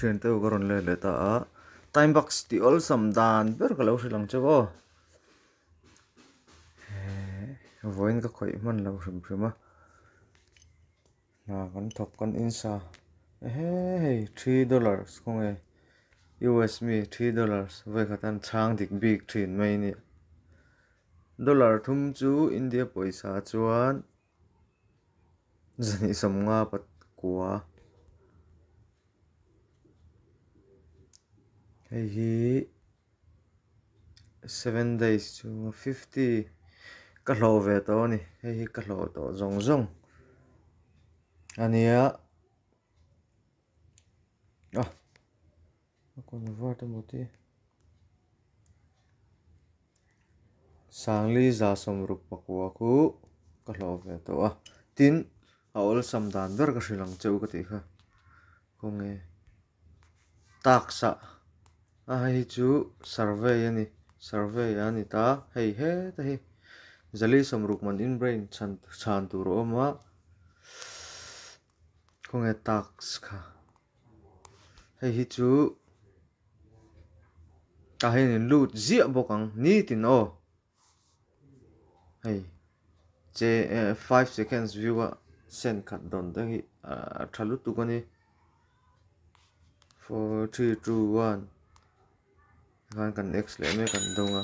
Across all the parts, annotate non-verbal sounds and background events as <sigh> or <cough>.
thiền teu garon le le ta ah. time box ti ol sam dan ber ka lo shi lang chawo voin ka khoi man lo shum shuma ah. na kan thop kan insa hey 3 dollars kong e US me 3 dollars ve khatan chang dik big train mai ni dollar thum chu india paisa chuan zani som nga pat kwa hei seven days chu fifty ka hlo ve to ni hei hi ka hlo to zong zong ania ah kon va ta mo ti sangli za som rup pakwa ku ka hlo ve to a tin aol sam dan ver ka shrilang cheu ka ti kha konge taksa ai hei chu survey ani survey ani ta hey he ta hei zali samruk man in brain chan chan tur ma kong e tax kha hei hi chu ta hei nin lu zia bokang ni tin o hey j 5 seconds view a sen khat don da hi ah, thalu tu ko ni 4 3 2 1 khan kan x le me kan donga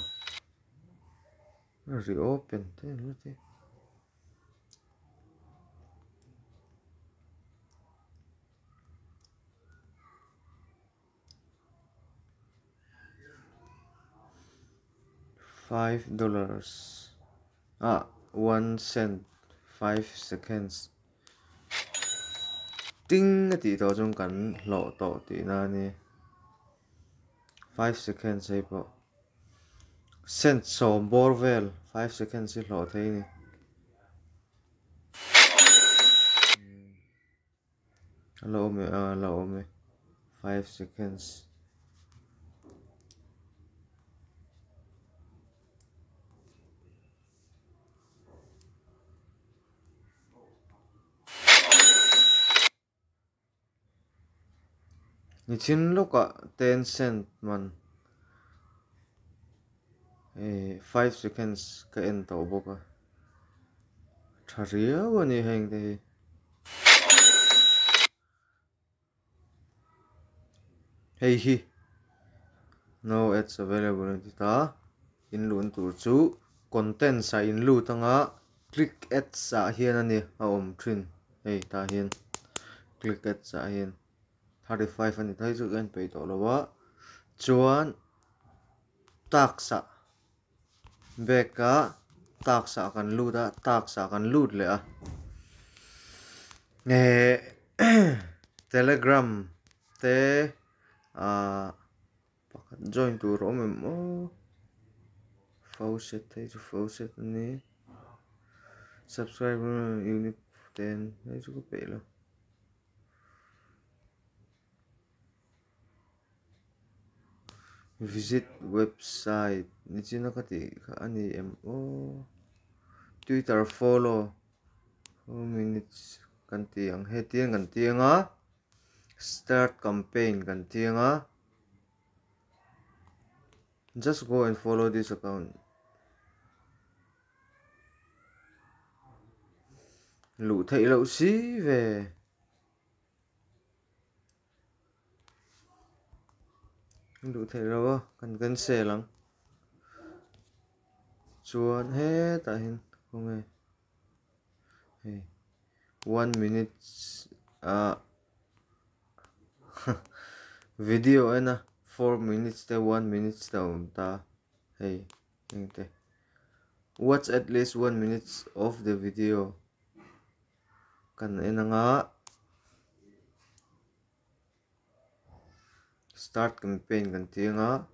reopen thế lu thế five dollars ah one cent five seconds ting ti to chung cảnh lo to ti na ni 5 seconds sent so borvel 5 seconds lo ni hello me hello uh, me 5 seconds ni lúc luka ten cent man eh five seconds cái ka en tau boka tharia wa ni heng te hey hi no ads available in ta in lun tur chu content sa in lu tanga click ads sa anh ani à om thin hey ta hian click ads sa hian thirty five an thai chu kan pei to lawa chuan taksa beka taksa kan lut đã taksa kan lut le a ne telegram te a pakat join tu ro mem o faucet thấy chu faucet này, subscribe unit 10 thấy chú có bể luôn visit website ni china kati ani em o twitter follow minutes kan tiang he tiang kan tiang a start campaign kan tiang a just go and follow this account lu thấy lậu xí về đủ thể rồi cần gần xẻ lắm chuột hết tại hình không hề hey. one minute uh, <laughs> video ấy nè four minutes the one minutes to ta hey nhưng thế watch at least one minutes of the video cần ấy nga Start campaign container.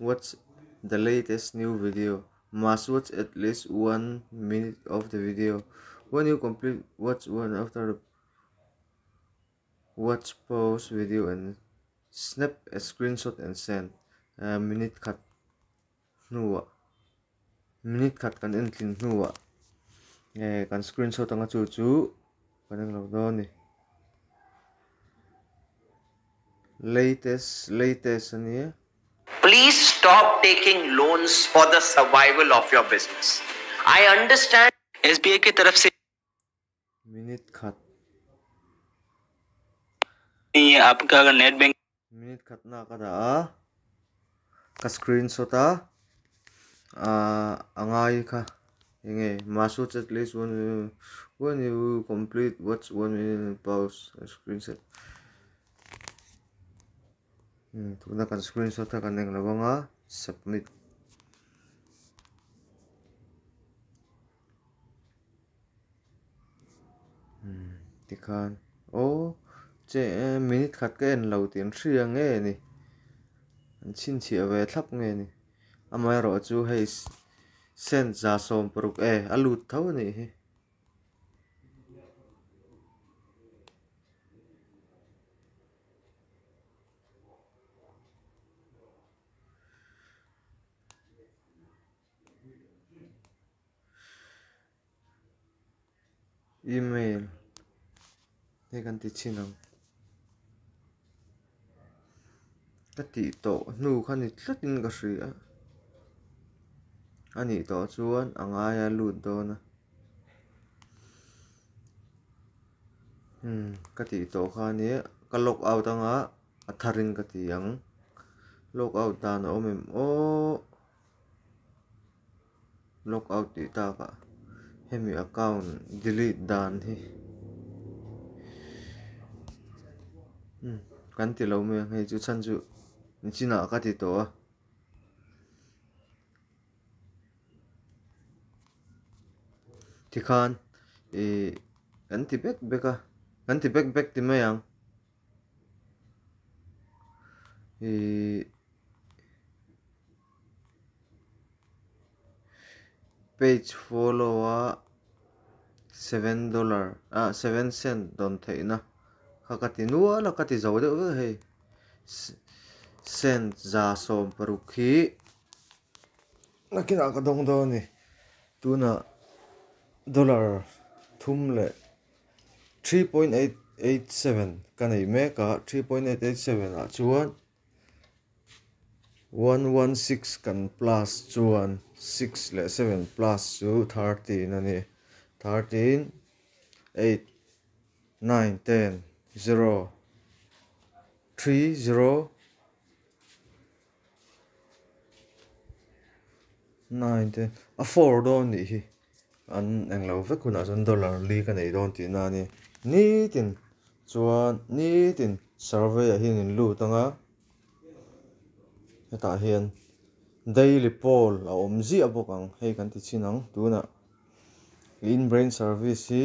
Watch the latest new video. Must watch at least one minute of the video. When you complete watch one after the watch post video and snap a screenshot and send. a minute cut nuwa. Minute cut kan entlin nuwa. Eh kan screenshot ang chu chu kanang lockdown ni. Latest, latest in here. Please stop taking loans for the survival of your business. I understand SBI की तरफ से मिनट खत नहीं आपका अगर net bank minute खतना कदा का स्क्रीनशॉट आ अंगाई का इंगे मासु at least one when you complete what's one minute pause screenshot tuna kan screenshot kan neng lawanga submit tikhan ô che minute khat ka en tiếng tin nghe nge ni an chin chi ave thlap nge ni amai ro chú hay sen za som paruk e alut thấu ni 이메일 내간테 친한 tati to nu khan ni tlatin ka sri a ani to chuan anga ya lu do na hmm kati to khan ni ka lok out anga atharing kati ang lok out dan omem o oh. lok out ti ta ka hemi account delete dan hi hmm kan ti lo me hei chu chan chu ni nào ka ti to a thì khan e kan ti bek bek a kan ti bek bek ti me yang e page followa seven dollar à seven cent don thấy na khá cái tin nua là cái tin giàu đấy vậy hey cent giá som parukhi nó kia cái đồng đó nè tu na dollar thum lệ 3.887 cái này mấy cả 3.887 à chuan 116 can plus chuan six le seven plus two thirteen ani thirteen eight nine ten zero three zero nine ten a à, four don ni hi an eng lo ve kuna zon dollar li cái này don ti na ni ni tin chuan ni tin survey a à, hin in lu tanga heta hian daily poll a awm ziah bawk ang hei kan ti chin ang tuna in brain service hi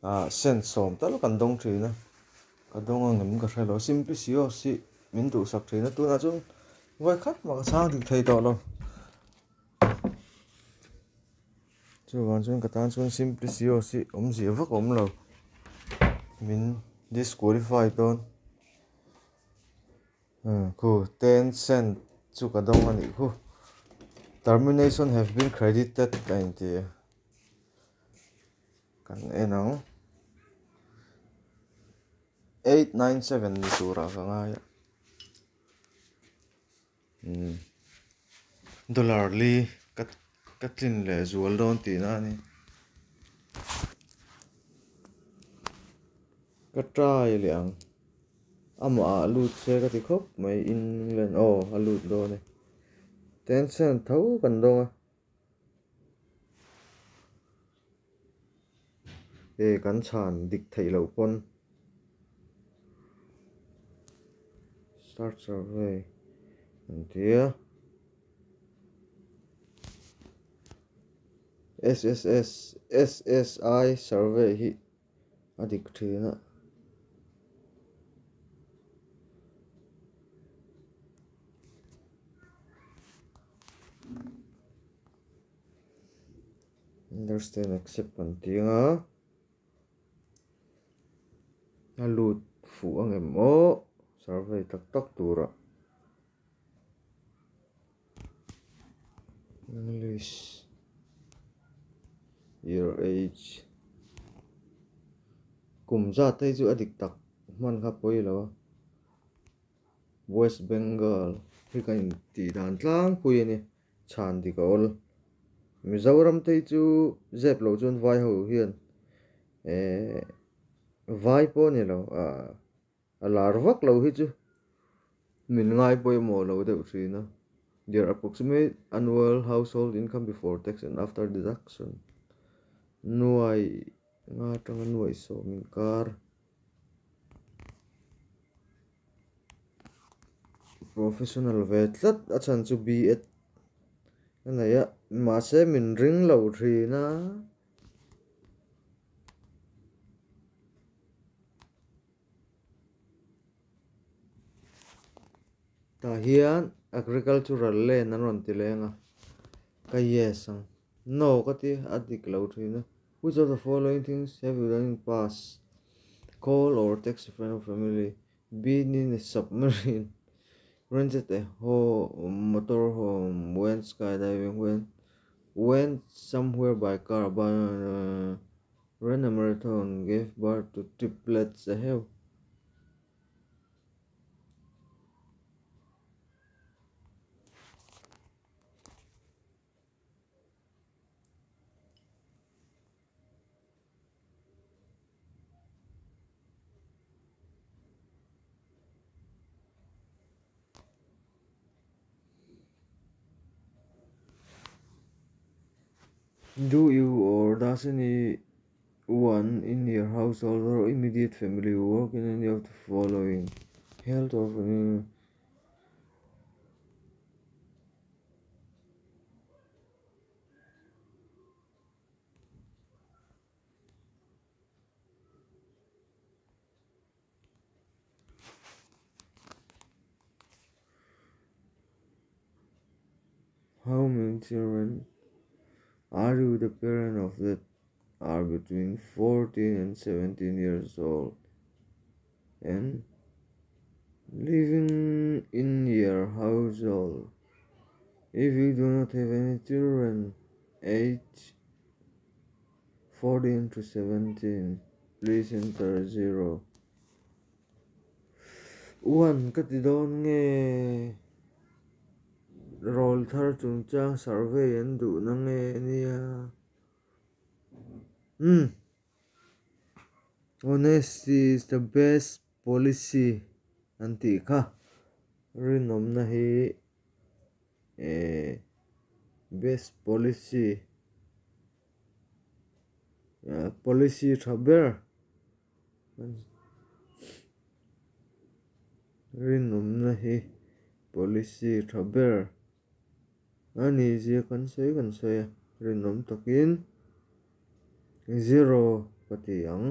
a ah, sen sawm tal kan dong thina ka dong ang ngem ka hrelo simply si o si min tu sak thina tuna chung vai khat ma ka sang dik thei to lo chu wan chung ka tan chung simply si o si om zi vak om lo min disqualify ton 嗯，cool ah, ten cent chu ka dong ani khu termination have been credited kain ti kan enang 897 ni sura ka nga ya mm dollar li kat katlin le zual don ti na ni ka try liang ama a lut xe cái gì khóc mai in lên o oh, a lut do ne ten sen thau kan do a e kan chan dik thei lo pon start survey and here SSS SSI survey hi adik thina understand accept kan tiếng á nó lụt phụ anh em ô survey tắc tắc tù ra English year age cùng ra tay giữa địch tặc man khắp bối là West Bengal khi cái tỷ đàn lang quên đi chàn thì có mizoram te chu zep lo chun vai ho hian e vai po ni lo a larvak lo hi chu min ngai poi mo lo deuh thina their approximate annual household income before tax and after deduction nuai nga tanga nuai so min kar professional vet, tlat achan chu b at này á mà sẽ mình ring lầu thì nó ta hian agricultural land an ron ti lenga ka yes no cái ti adik lo thì nó which of the following things have you done in past call or text a friend or family been in a submarine rented a whole motorhome, went skydiving, went went somewhere by car, but, uh, ran a marathon, gave birth to triplets, a hell. Do you or does anyone in your household or immediate family work in any of the following? Health or uh, How many children are you the parent of that are between 14 and 17 years old and living in your household. If you do not have any children age 14 to 17, please enter 0. 1. roll thar chung chang survey an duh na nge nia hmm honesty is the best policy an tih kha rinom na hi eh, best policy uh, policy thaber rinom na hi policy thaber ani zia kan sei kan sei rin awm takin zero pati ang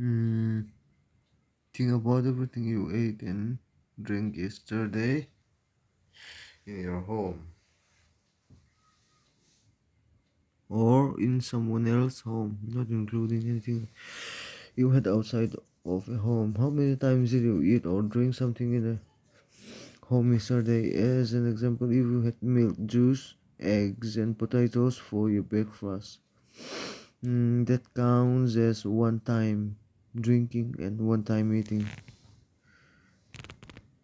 Mm, think about everything you ate and drank yesterday in your home or in someone else's home, not including anything you had outside of a home. How many times did you eat or drink something in a home yesterday? As an example, if you had milk, juice, eggs, and potatoes for your breakfast, mm, that counts as one time drinking and one-time eating.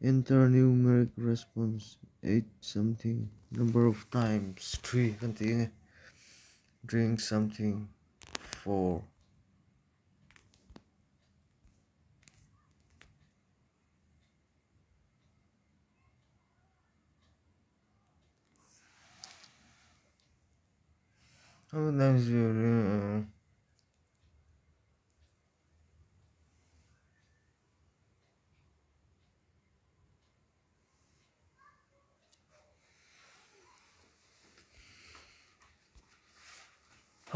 Enter numeric response 8 something number of times 3 continue drink something 4 How many times you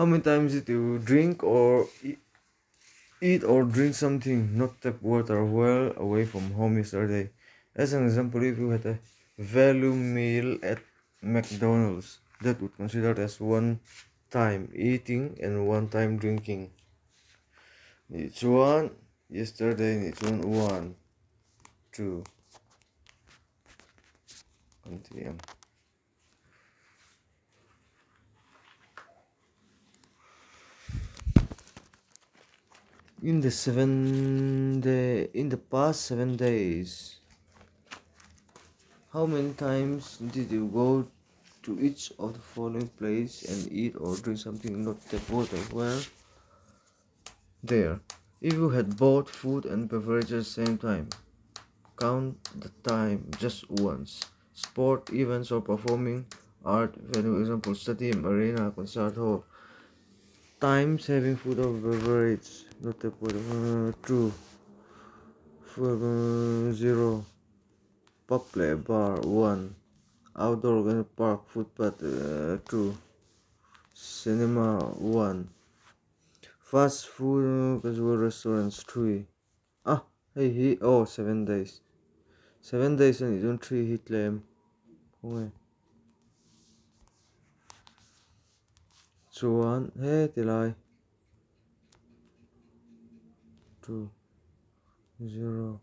how many times did you drink or eat or drink something not tap water well away from home yesterday as an example if you had a value meal at mcdonald's that would consider as one time eating and one time drinking each one yesterday each one one two continue in the seven day in the past seven days how many times did you go to each of the following place and eat or drink something not tap water well there if you had bought food and beverages same time count the time just once sport events or performing art venue example stadium arena concert hall times having food or beverage not a uh, true for, uh, zero pub play bar one outdoor organic park footpath uh, two cinema one fast food uh, casual restaurants three ah hey he oh seven days seven days only don't three he claim one. Hey, did I? Two zero.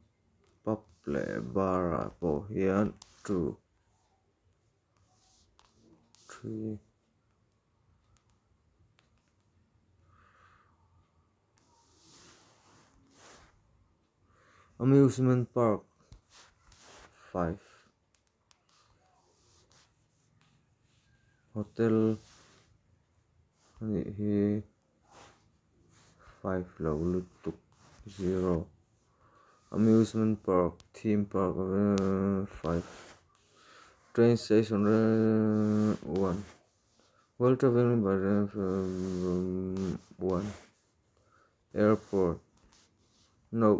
Paple bara bohian two. Three. Amusement park. Five. Hotel here five lo to zero amusement park theme park uh, five train station uh, one well traveling by uh, um, one airport no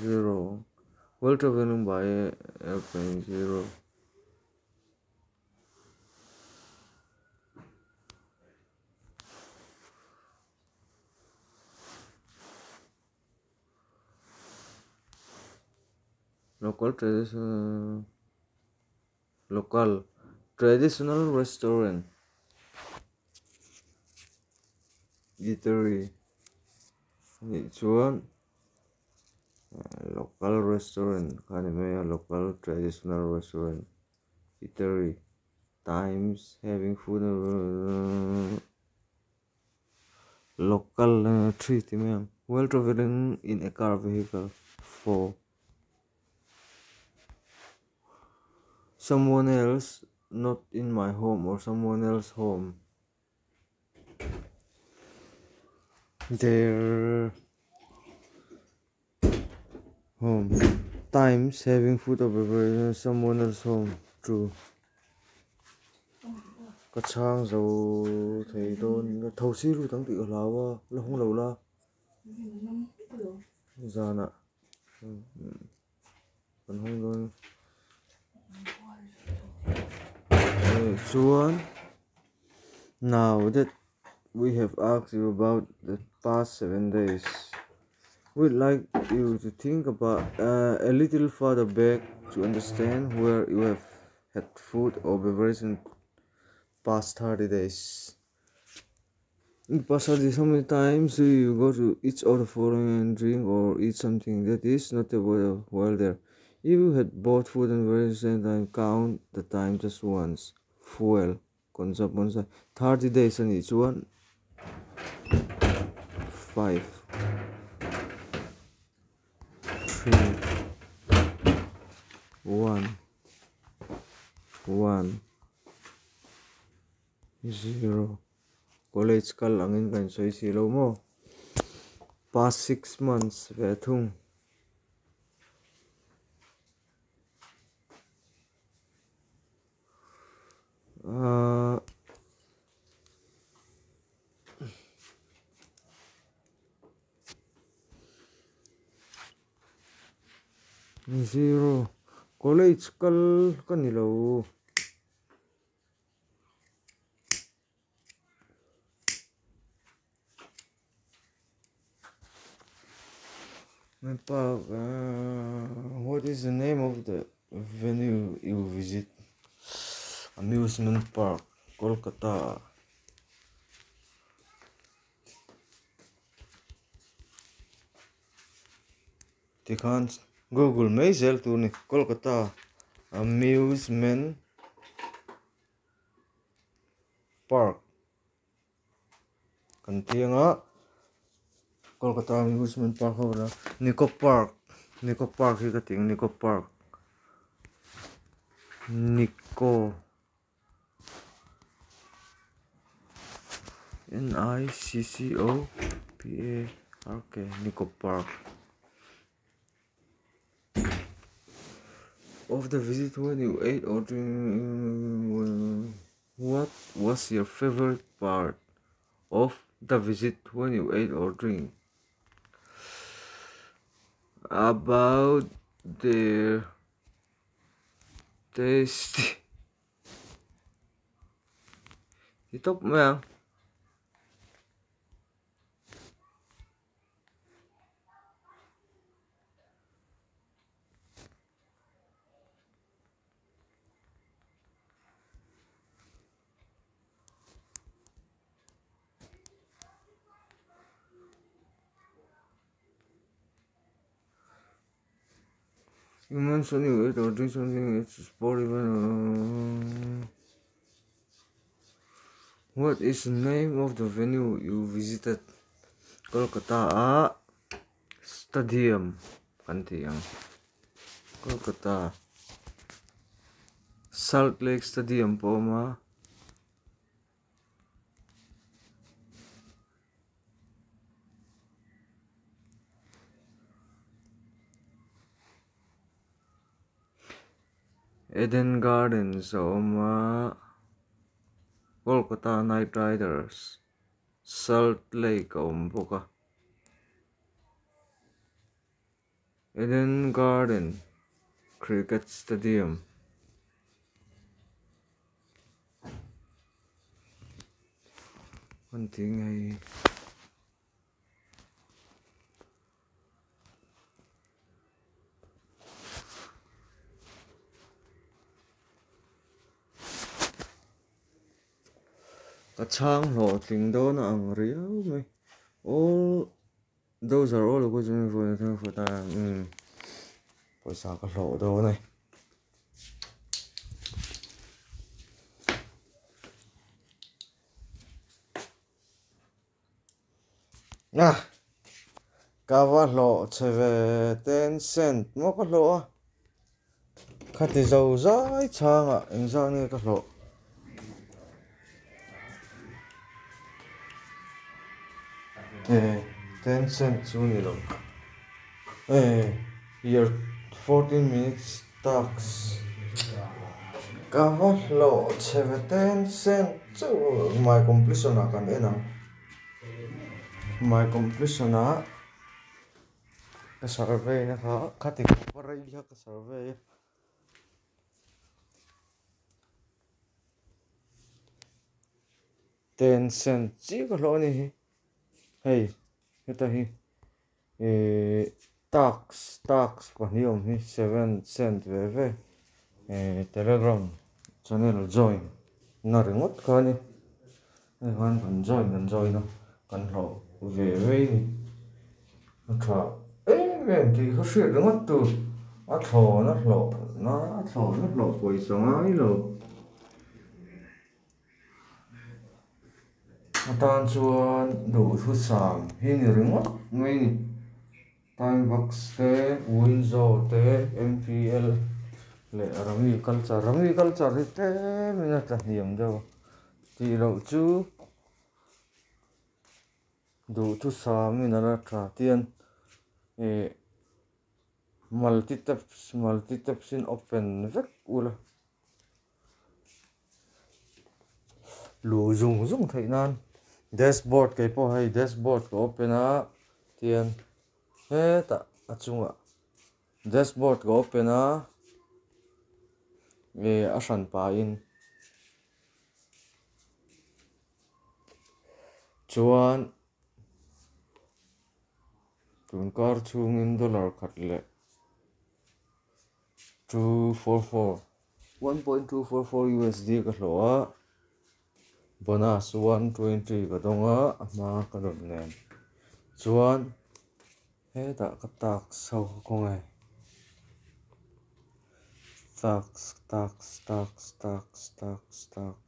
zero well traveling by uh, airplane zero local traditional local traditional restaurant eatery it's one eh, local restaurant a local traditional restaurant eatery times having food uh, local uh, treat man while traveling in a car vehicle for someone else not in my home or someone else home their home times having food over someone else home true có sang rồi thấy đôn thầu xí luôn tăng tự lão à? là không lâu la giờ nè còn không đôn and so on now that we have asked you about the past seven days we'd like you to think about uh, a little further back to understand where you have had food or beverage in past 30 days in past 30 how many times do you go to each other for and drink or eat something that is not available while there if you had bought food and were and time, count the time just once. Fuel. Consumption. 30 days on each one. 5. 3. 1. 1. 0. College ka langin kain soy silo mo. Past 6 months, vetong. Uh, zero college kal kanilo uh, what is the name of the venue you visit amusement park kolkata Tikhan Google Maisel tuni Kolkata Amusement Park. Kantinga Kolkata Amusement Park ho Niko Nico Park. Nico Park hi kating Park. Nico N I C C O P A R K Nico Park. Of the visit, when you ate or drink, mm, what was your favorite part of the visit when you ate or drink? About the tasty. Itu well, You mention it or do something, it's a sport event. Uh, what is the name of the venue you visited? Kolkata Stadium. Kanti yang. Kolkata. Salt Lake Stadium Poma. Eden Gardens Oma Kolkata Knight Riders Salt Lake Omboka Eden Garden Cricket Stadium One thing I ka chang lo tling do na ang riau mai all those are all opportunity for the for ta um sao ka lo do này na ka va lo cheve ten cent mo ka lo khat ti dầu zai chang à, anh zang ne ka lo uh, 10 cents unilog uh, your 14 minutes tax cavallo 17 cents my completion a kan ena my completion a ka survey na ha khati parai liha ka survey ten cent chi ka lo ni hei heta hi e tax tax pahniom hi seven cent ve ve e telegram channel join na ringot khani e han kan join kan join no kan lo ve ve ni tha e ve ti ho shi ringot tu a tho na lo na a tho nó lo koi song ai lo tan chuan duh thu sam hi ni ringo ngei ni time box te winzo te mpl le rami culture rami culture hi te mina ta hiam deuh ti lo chu duh thu sam in ala tra tian e multi taps multi taps in open vek ula lùi dùng dùng thầy nan dashboard cái po hay dashboard ko open a tiền he ta achunga dashboard ko open a e a shan pa in chuan tun kar chung in dollar khat le 244 1.244 USD cái hlo a bonus tri ka donga Ma ka rot nen chuan he ta ka tak so ko ngai tak tak tak tak tak tak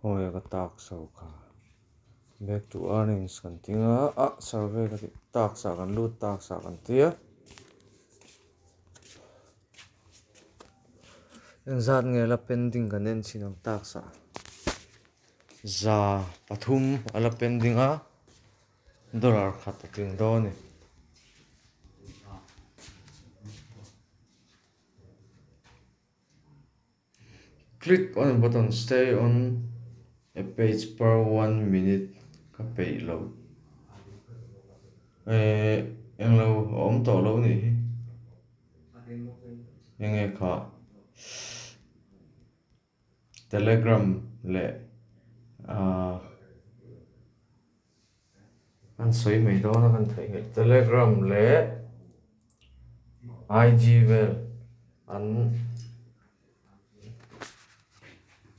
ho oh, ya ka tak so ka back to earnings kan tinga a ah, survey ka tak sa kan lu tak sa kan tia Ang zat nghe la pending ganen en taksa. Za patum ala pending a dorar khat ting do Click on button stay on a page per one minute ka lo Eh, ang lo, om to lo ni. Yang e ka. telegram lệ uh, anh suy mấy đó nó anh thấy cái telegram lệ IG về anh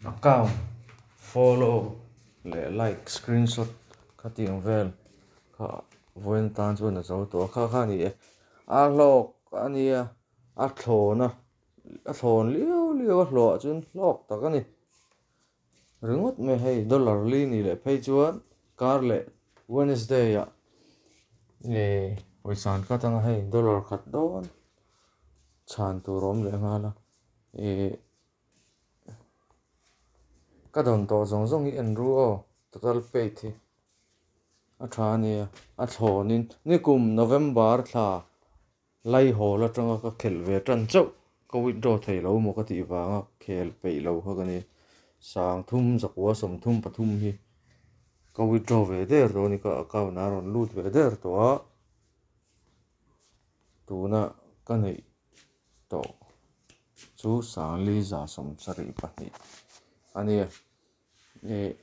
account follow lệ like screenshot các tiếng về các vốn tan cho nó giàu tổ khác khác này alo, lộc anh à à na, à thôn liêu liêu lọ chứ lộc tao cái này ringot me hei dollar li ni le phei chuan kar le wednesday a e oisan katanga hei dollar khat don chan tu rom le nga la e ka don to zong zong i en ru o total pay thi a à, tha ni a à, tho nin ni kum november tha lai ho la tanga ka khel ve tan chau ko withdraw thei lo mo ka ti wa nga khel pei lo ha ka ni sang thum giặc quá sầm thum và thum hi câu vi trò về đây rồi nè cả câu nào rồi lút về đây rồi tu na cái này to chú sang lý giả sầm sari bắt này anh ấy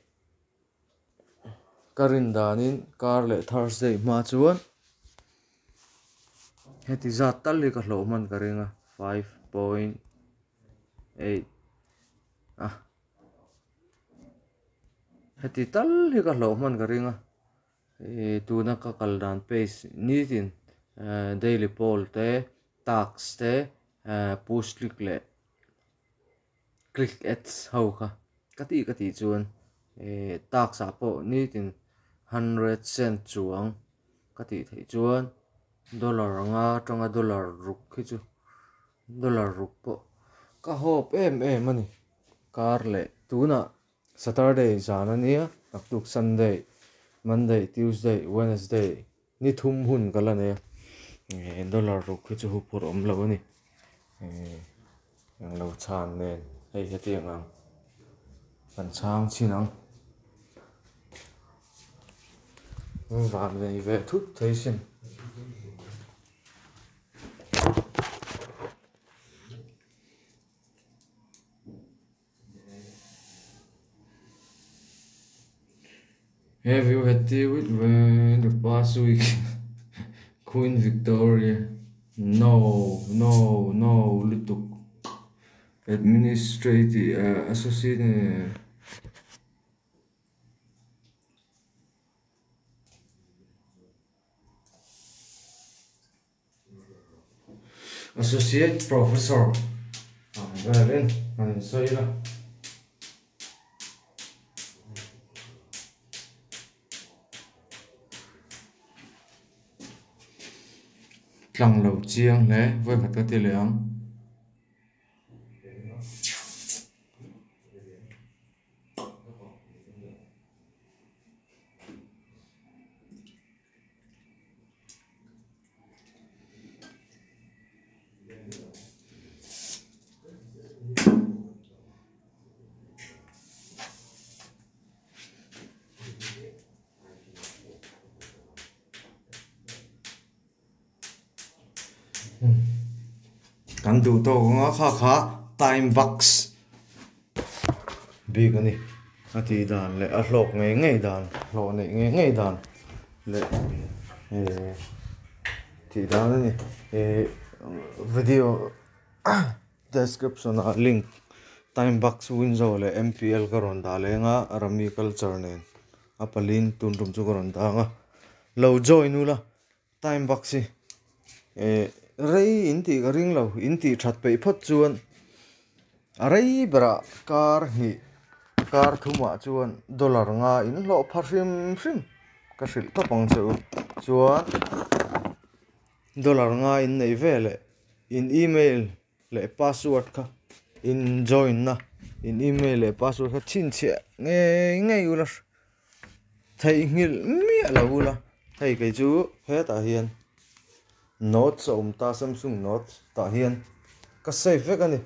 karindanin karle thursday ma chuan heti zat tal li cái hlo man ka ringa 5.8 ah heti tal hi ka hlo man ka ringa e tuna ka kal dan page ni tin eh, daily poll te tax te push eh, click le click ads ho kha ka ti ka ti chuan e tax a po ni tin 100 cent chuang ka ti thei chuan dollar anga tanga dollar ruk khi chu dollar ruk po ka hop em em ani kar le na Saturday zanania taktuk Sunday Monday Tuesday Wednesday ni thum hun kala ne en eh, dollar ro khu chu pur om lo ni eh, ang lo chan ne hei he tiang ang pan chang chin ang van ve ve thut thai sin Have you had tea with me the past week? <laughs> Queen Victoria. No, no, no, little administrative uh, associate. Uh, associate professor. Ah, vậy lên, anh soi ra. lòng lầu chiêng lẽ với vật tư tiêu lượng kha kha time box big ani ati dan le a hlok nge nge dan hlo ne nge nge dan le eh ti dan ani eh video description a link time box winzo le mpl ka ron da le nga rami culture nen apalin tun rum chu ka ron da nga lo join ula time box si eh rei in tih ka ring lo in tih that pei phot chuan a rei bera kar hnih kar thuma chuan dollar nga in lo pharim hrim ka hrilh tawpang chu chuan dollar nga in nei ve le in email le password kha in join na in email le password kha chin che nge nge ula thei ngil mi ala ula thei kai chu he ta hian note a awm ta samsung note ta hian ka save vek